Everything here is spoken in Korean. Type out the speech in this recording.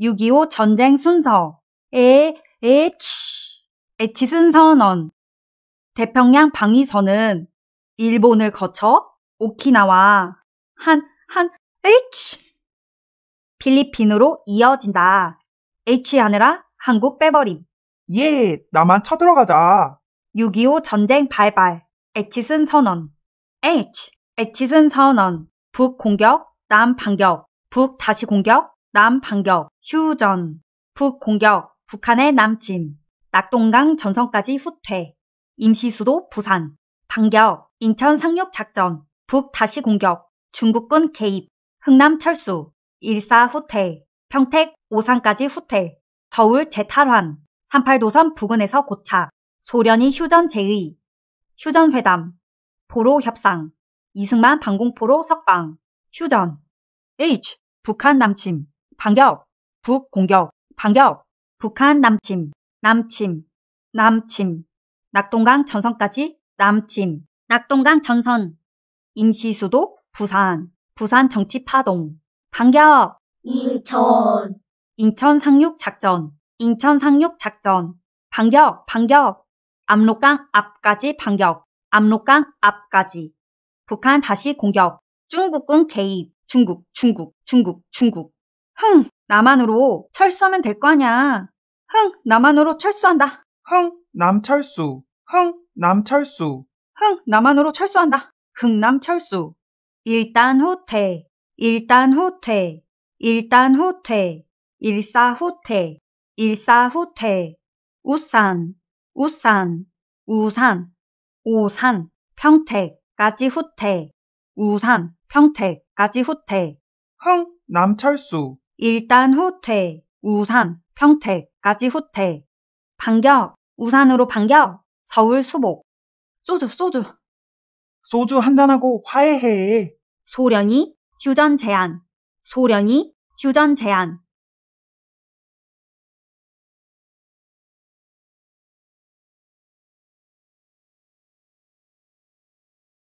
6.25 전쟁 순서, 에, 에, 치, 에치슨 선언. 대평양 방위선은 일본을 거쳐 오키나와 한, 한, 에치 필리핀으로 이어진다. 에치 하느라 한국 빼버림. 예, 나만 쳐들어가자. 6.25 전쟁 발발. 에치슨 선언. 에치. 에치슨 선언. 북 공격, 남 반격. 북 다시 공격, 남반격, 휴전, 북공격, 북한의 남침, 낙동강 전선까지 후퇴, 임시수도 부산, 반격, 인천 상륙 작전, 북 다시 공격, 중국군 개입, 흥남 철수, 일사 후퇴, 평택 오산까지 후퇴, 더울 재탈환, 38도선 부근에서 고착, 소련이 휴전 제의, 휴전 회담, 포로 협상, 이승만 방공포로 석방, 휴전, H. 북한 남침 반격, 북공격, 반격, 북한 남침, 남침, 남침, 낙동강 전선까지 남침, 낙동강 전선, 임시수도 부산, 부산 정치 파동, 반격, 인천, 인천 상륙 작전, 인천 상륙 작전, 반격, 반격, 압록강 앞까지 반격, 압록강 앞까지, 북한 다시 공격, 중국군 개입, 중국, 중국, 중국, 중국, 흥, 나만으로 철수하면 될 거냐. 흥, 나만으로 철수한다. 흥, 남철수. 흥, 남철수. 흥, 나만으로 철수한다. 흥남철수. 일단 후퇴, 일단 후퇴, 일단 후퇴, 일사 후퇴, 일사 후퇴. 우산, 우산, 우산, 오산, 평택까지 후퇴. 우산, 평택까지 후퇴. 흥, 남철수. 일단 후퇴, 우산, 평택까지 후퇴. 반격, 우산으로 반격, 서울 수복. 소주, 소주. 소주 한잔하고 화해해. 소련이 휴전 제안. 소련이 휴전 제안.